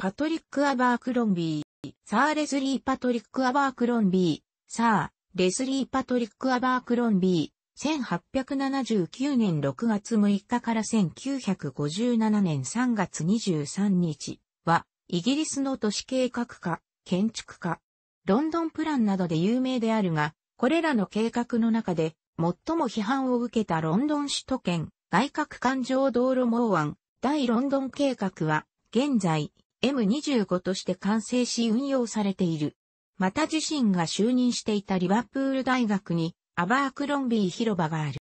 パトリック・アバークロンビー、サー・レスリー・パトリック・アバークロンビー、サー、レスリー・パトリック・アバークロンビー、1879年6月6日から1957年3月23日は、イギリスの都市計画家、建築家、ロンドンプランなどで有名であるが、これらの計画の中で、最も批判を受けたロンドン首都圏、外郭環状道路網案、大ロンドン計画は、現在、M25 として完成し運用されている。また自身が就任していたリバプール大学にアバークロンビー広場がある。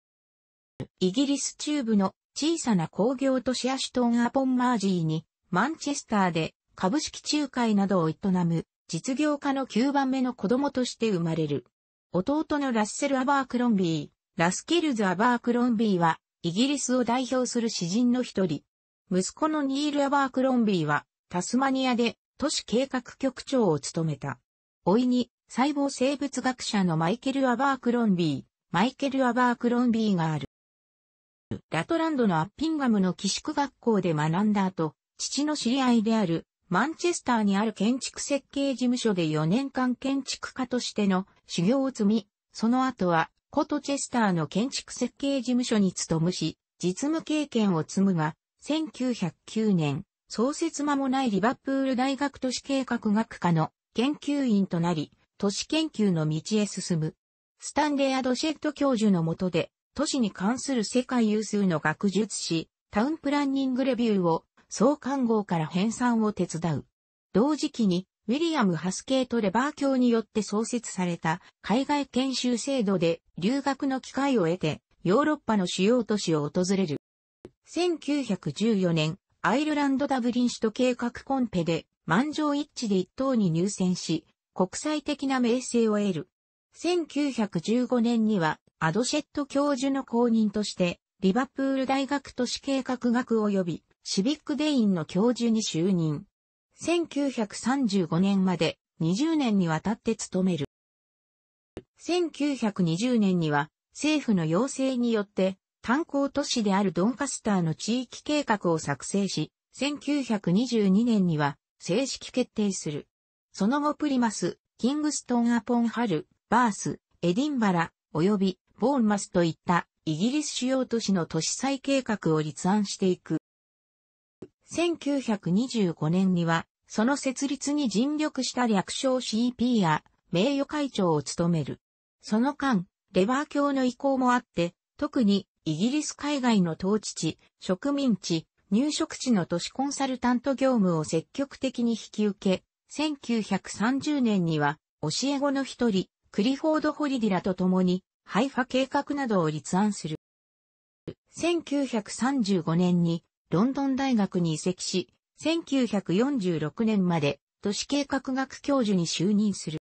イギリス中部の小さな工業都市アシュトンアポンマージーにマンチェスターで株式仲介などを営む実業家の9番目の子供として生まれる。弟のラッセル・アバークロンビー、ラスケルズ・アバークロンビーはイギリスを代表する詩人の一人。息子のニール・アバークロンビーはタスマニアで都市計画局長を務めた。老いに、細胞生物学者のマイケル・アバークロンビー、マイケル・アバークロンビーがある。ラトランドのアッピンガムの寄宿学校で学んだ後、父の知り合いであるマンチェスターにある建築設計事務所で4年間建築家としての修行を積み、その後は、コトチェスターの建築設計事務所に勤むし、実務経験を積むが、1909年、創設間もないリバプール大学都市計画学科の研究員となり、都市研究の道へ進む。スタンレー・アドシェット教授の下で、都市に関する世界有数の学術誌、タウンプランニングレビューを総刊号から編纂を手伝う。同時期に、ウィリアム・ハスケート・レバー教によって創設された海外研修制度で留学の機会を得てヨーロッパの主要都市を訪れる。1914年、アイルランドダブリン首都計画コンペで満場一致で一等に入選し、国際的な名声を得る。1915年にはアドシェット教授の後任として、リバプール大学都市計画学及びシビックデインの教授に就任。1935年まで20年にわたって務める。1920年には政府の要請によって観光都市であるドンカスターの地域計画を作成し、1922年には正式決定する。その後プリマス、キングストンアポンハル、バース、エディンバラ、及びボーンマスといったイギリス主要都市の都市再計画を立案していく。1925年には、その設立に尽力した略称 CP や名誉会長を務める。その間、レバー教の意向もあって、特にイギリス海外の統治地、植民地、入植地の都市コンサルタント業務を積極的に引き受け、1930年には教え子の一人、クリフォード・ホリディラと共に、ハイファ計画などを立案する。1935年にロンドン大学に移籍し、1946年まで都市計画学教授に就任する。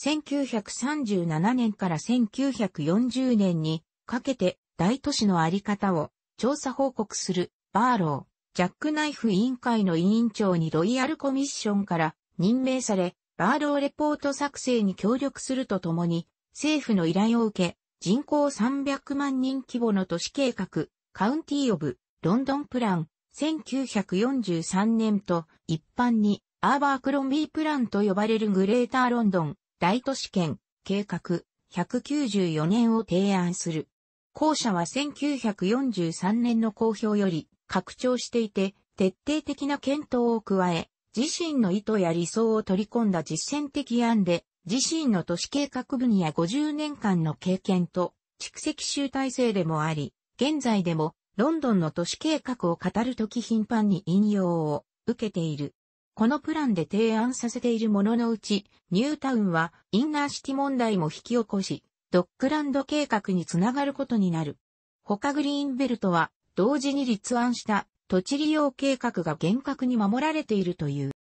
1937年から1940年にかけて大都市のあり方を調査報告するバーロー、ジャックナイフ委員会の委員長にロイヤルコミッションから任命され、バーローレポート作成に協力するとともに、政府の依頼を受け、人口300万人規模の都市計画、カウンティー・オブ・ロンドン・プラン、1943年と一般にアーバークロンビープランと呼ばれるグレーターロンドン大都市圏計画194年を提案する。後者は1943年の公表より拡張していて、徹底的な検討を加え、自身の意図や理想を取り込んだ実践的案で、自身の都市計画分野50年間の経験と蓄積集大成でもあり、現在でもロンドンの都市計画を語るとき頻繁に引用を受けている。このプランで提案させているもののうち、ニュータウンはインナーシティ問題も引き起こし、ドックランド計画につながることになる。他グリーンベルトは、同時に立案した土地利用計画が厳格に守られているという。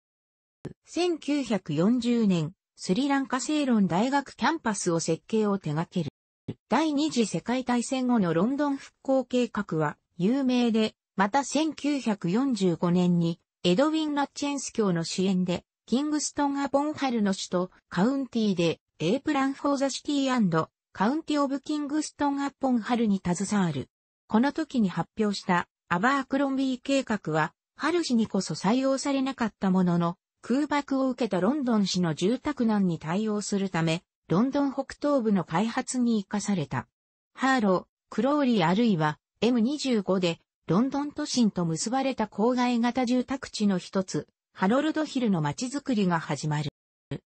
1940年、スリランカ正論大学キャンパスを設計を手掛ける。第二次世界大戦後のロンドン復興計画は有名で、また1945年にエドウィン・ラッチェンス教の支援で、キングストン・ア・ボンハルの首都カウンティで、エープラン・フォー・ザ・シティカウンティオブキングストンアッポン春に携わる。この時に発表したアバークロンビー計画は、春氏にこそ採用されなかったものの、空爆を受けたロンドン市の住宅難に対応するため、ロンドン北東部の開発に生かされた。ハーロー、クローリーあるいは M25 でロンドン都心と結ばれた郊外型住宅地の一つ、ハロルドヒルの街づくりが始まる。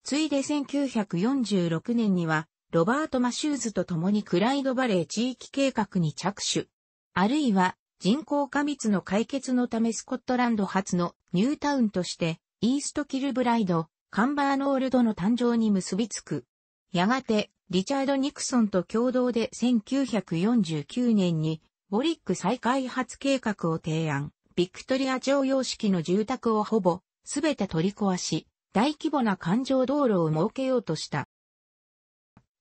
ついで1946年にはロバート・マシューズと共にクライドバレー地域計画に着手。あるいは、人口過密の解決のためスコットランド初のニュータウンとして、イースト・キルブライド、カンバーノールドの誕生に結びつく。やがて、リチャード・ニクソンと共同で1949年に、ボリック再開発計画を提案。ビクトリア常用式の住宅をほぼ、すべて取り壊し、大規模な環状道路を設けようとした。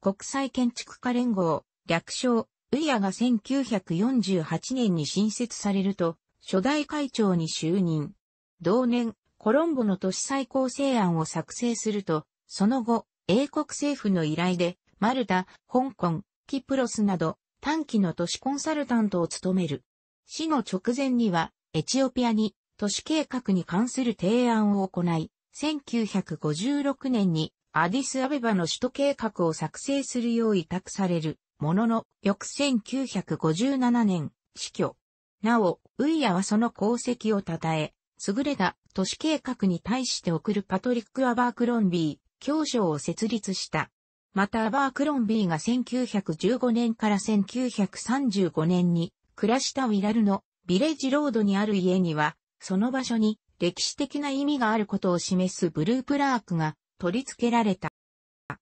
国際建築家連合、略称、ウイヤが1948年に新設されると、初代会長に就任。同年、コロンボの都市再構成案を作成すると、その後、英国政府の依頼で、マルタ、香港、キプロスなど、短期の都市コンサルタントを務める。死の直前には、エチオピアに都市計画に関する提案を行い、1956年にアディスアベバの首都計画を作成するよう委託される、ものの、翌1957年、死去。なお、ウイヤはその功績を称え、優れた都市計画に対して送るパトリック・アバークロンビー、教書を設立した。またアバークロンビーが1915年から1935年に暮らしたウィラルのビレッジロードにある家には、その場所に歴史的な意味があることを示すブループラークが取り付けられた。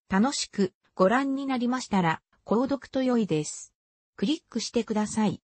楽しくご覧になりましたら、購読と良いです。クリックしてください。